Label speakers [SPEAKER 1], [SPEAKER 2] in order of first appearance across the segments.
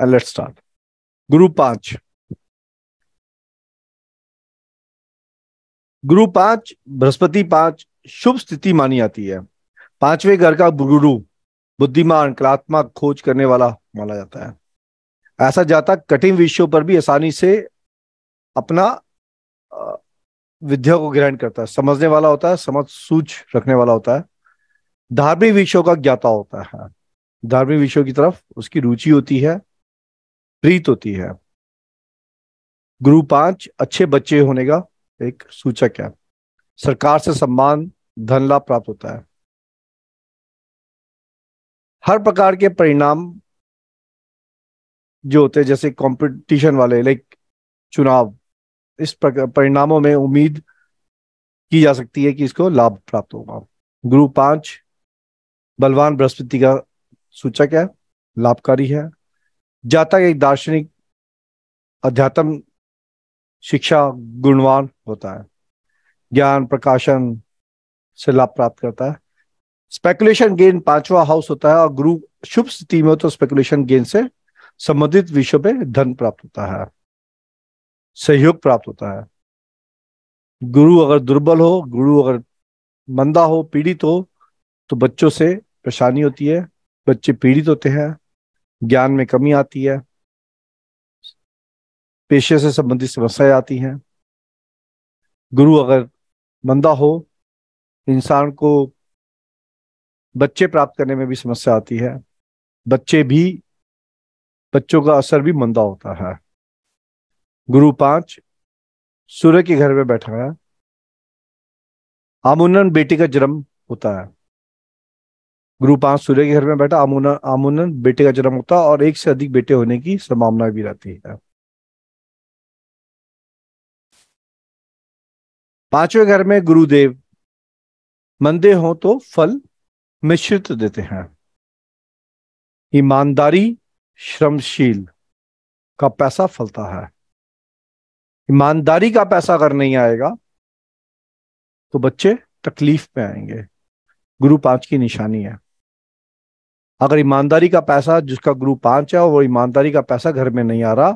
[SPEAKER 1] and let's start group पांच गुरु पांच बृहस्पति पांच शुभ
[SPEAKER 2] स्थिति मानी जाती है पांचवें घर का गुरु बुद्धिमान कलात्मक खोज करने वाला माना जाता है ऐसा जाता कठिन विषयों पर भी आसानी से अपना विद्या को ग्रहण करता है समझने वाला होता है समझ सूझ रखने वाला होता है धार्मिक विषयों का ज्ञाता होता है धार्मिक विषयों की तरफ उसकी रुचि होती है प्रीत होती है गुरु पांच अच्छे बच्चे होने का एक सूचक है सरकार से सम्मान
[SPEAKER 1] धन लाभ प्राप्त होता है हर प्रकार के परिणाम जो होते हैं जैसे कंपटीशन वाले लाइक चुनाव
[SPEAKER 2] इस परिणामों में उम्मीद की जा सकती है कि इसको लाभ प्राप्त होगा गुरु पांच बलवान बृहस्पति का सूचक है लाभकारी है जाता एक दार्शनिक अध्यात्म शिक्षा गुणवान होता है ज्ञान प्रकाशन से लाभ प्राप्त करता है स्पेकुलेशन गेन पांचवा हाउस होता है और गुरु शुभ स्थिति में हो तो स्पेकुलेशन गेन से संबंधित विषय पे धन प्राप्त होता है सहयोग प्राप्त होता है गुरु अगर दुर्बल हो गुरु अगर मंदा हो पीड़ित हो तो बच्चों से परेशानी होती है बच्चे पीड़ित होते हैं
[SPEAKER 1] ज्ञान में कमी आती है पेशे से संबंधित समस्याएं आती हैं गुरु अगर मंदा हो
[SPEAKER 2] इंसान को बच्चे प्राप्त करने में भी समस्या आती है बच्चे भी बच्चों का असर भी मंदा होता है गुरु पांच सूर्य के घर में बैठा है आमूनन बेटी का जन्म होता है गुरु पांच सूर्य के घर में बैठा आमूनन आमूनन बेटे का
[SPEAKER 1] जन्म होता और एक से अधिक बेटे होने की संभावना भी रहती है पांचवें घर में गुरुदेव मंदे हो तो फल मिश्रित देते हैं
[SPEAKER 2] ईमानदारी श्रमशील का पैसा फलता है ईमानदारी का पैसा अगर नहीं आएगा तो बच्चे तकलीफ में आएंगे गुरु पांच की निशानी है अगर ईमानदारी का पैसा जिसका ग्रुप पांच है वो ईमानदारी का पैसा घर में नहीं आ रहा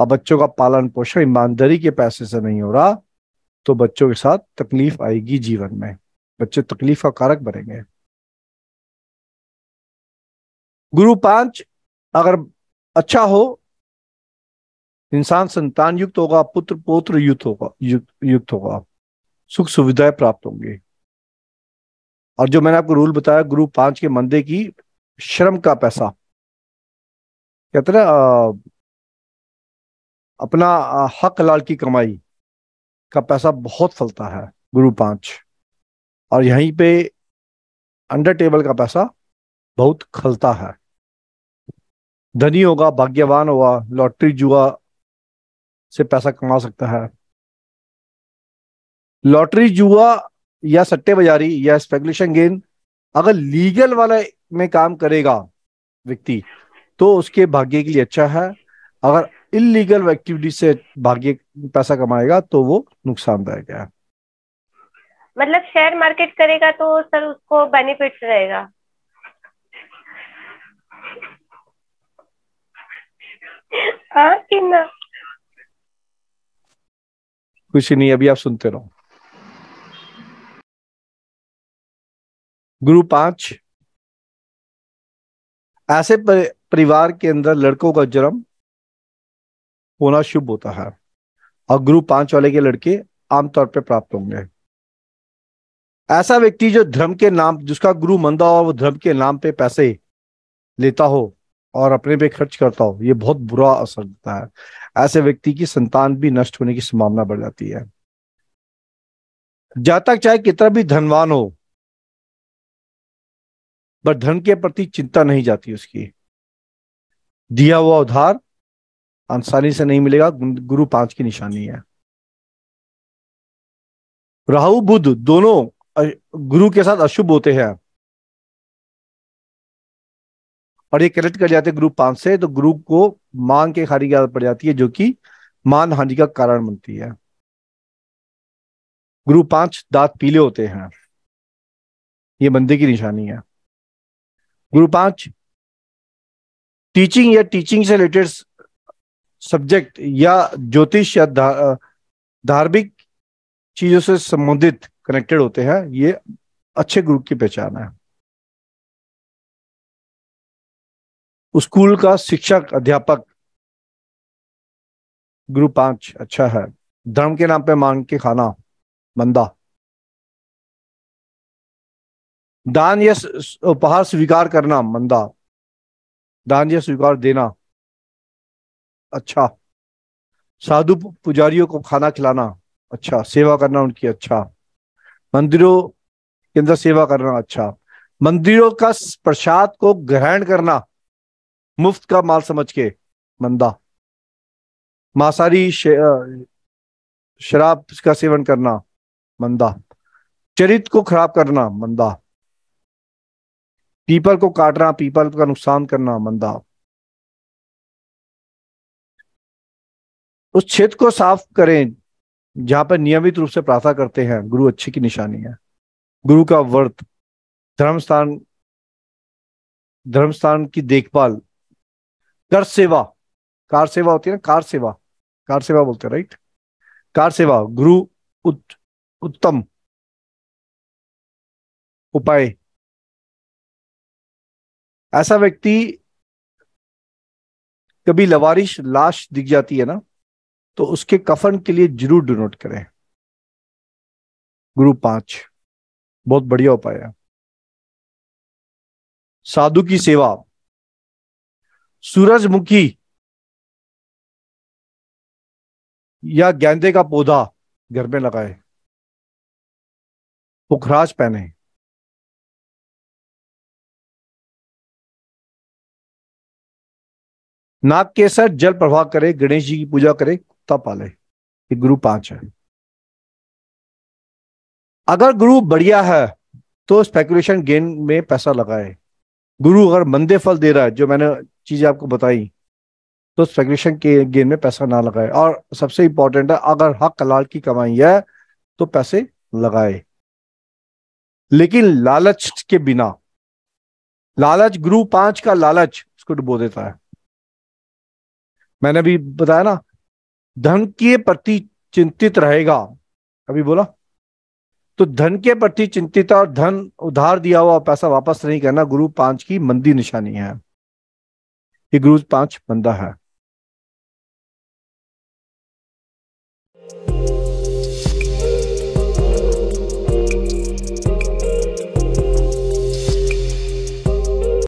[SPEAKER 2] और बच्चों का पालन पोषण ईमानदारी के पैसे से नहीं हो रहा तो बच्चों के साथ तकलीफ आएगी जीवन में बच्चे
[SPEAKER 1] तकलीफ का कारक बनेंगे गुरु पांच अगर अच्छा हो इंसान संतान युक्त होगा
[SPEAKER 2] पुत्र पोत्र युक्त होगा युक्त होगा सुख सुविधाएं प्राप्त होंगी और जो मैंने आपको रूल बताया गुरु पांच के मंदे की श्रम का पैसा कहते ना अपना हक लाल की कमाई का पैसा बहुत फलता है गुरु पांच और यहीं पे अंडर टेबल का पैसा बहुत खलता है धनी होगा भाग्यवान होगा लॉटरी जुआ से पैसा कमा सकता है लॉटरी जुआ या सट्टे बाजारी या स्पेकुलेशन गेन अगर लीगल वाला में काम करेगा व्यक्ति तो उसके भाग्य के लिए अच्छा है अगर इलीगल एक्टिविटी से भाग्य पैसा कमाएगा तो वो नुकसानदायक है
[SPEAKER 1] मतलब शेयर मार्केट करेगा तो सर उसको बेनिफिट रहेगा हाँ, कुछ नहीं अभी आप सुनते रहो ग्रुप पांच ऐसे परिवार के अंदर लड़कों का जन्म होना शुभ होता है
[SPEAKER 2] और गुरु पांच वाले के लड़के आमतौर पर प्राप्त होंगे ऐसा व्यक्ति जो धर्म के नाम जिसका गुरु मंदा हो वो धर्म के नाम पे पैसे लेता हो और अपने पे खर्च करता हो ये बहुत बुरा असर देता है ऐसे व्यक्ति की संतान भी नष्ट होने की संभावना बढ़ जाती है जहां तक चाहे कितना भी धनवान हो पर धन के प्रति चिंता नहीं जाती उसकी दिया हुआ उधार आसानी से नहीं मिलेगा गुरु पांच की निशानी
[SPEAKER 1] है राहु बुद्ध दोनों गुरु के साथ अशुभ होते हैं और ये कलेक्ट कर
[SPEAKER 2] जाते ग्रुप पांच से तो गुरु को मांग के खारी की आदत पड़ जाती है जो कि मान हानि का कारण
[SPEAKER 1] बनती है गुरु पांच दांत पीले होते हैं ये बंदे की निशानी है ग्रुप पांच
[SPEAKER 2] टीचिंग या टीचिंग से रिलेटेड सब्जेक्ट या ज्योतिष या
[SPEAKER 1] धार्मिक चीजों से संबंधित कनेक्टेड होते हैं ये अच्छे ग्रुप की पहचान है स्कूल का शिक्षक अध्यापक ग्रुप पांच अच्छा है धर्म के नाम पे मांग के खाना बंदा दान या उपहार स्वीकार करना मंदा दान
[SPEAKER 2] या स्वीकार देना अच्छा साधु पुजारियों को खाना खिलाना अच्छा सेवा करना उनकी अच्छा मंदिरों के अंदर सेवा करना अच्छा मंदिरों का प्रसाद को ग्रहण करना मुफ्त का माल समझ के मंदा मांसारी शराब का सेवन करना मंदा चरित्र को खराब करना
[SPEAKER 1] मंदा पीपल को काटना पीपल का नुकसान करना मंदा उस क्षेत्र को साफ
[SPEAKER 2] करें जहां पर नियमित रूप से प्रार्थना करते हैं गुरु अच्छे की निशानी है गुरु का व्रत धर्म स्थान धर्म स्थान की देखभाल कर सेवा कार सेवा होती है ना कार सेवा कार सेवा बोलते हैं राइट
[SPEAKER 1] कार सेवा गुरु उत, उत्तम उपाय ऐसा व्यक्ति कभी लवारिश लाश दिख जाती है ना तो उसके कफन के लिए जरूर डोनेट करें गुरु पांच बहुत बढ़िया उपाय है साधु की सेवा सूरजमुखी या गेंदे का पौधा घर में लगाए पुखराज पहने नाग के जल प्रभाव करे गणेश जी की पूजा करे कुत्ता पाले ये
[SPEAKER 2] गुरु पांच है अगर गुरु बढ़िया है तो स्पेकुलेशन गेन में पैसा लगाए गुरु अगर मंदे फल दे रहा है जो मैंने चीजें आपको बताई तो स्पेकुलेशन के गेन में पैसा ना लगाए और सबसे इंपॉर्टेंट है अगर हक लाल की कमाई है तो पैसे लगाए लेकिन लालच के बिना लालच गुरु पांच का लालच उसको डुबो तो देता है मैंने अभी बताया ना धन के प्रति चिंतित रहेगा अभी बोला तो धन के प्रति चिंतित और धन उधार दिया हुआ पैसा वापस नहीं करना गुरु पांच की मंदी निशानी है ये गुरु पांच मंदा है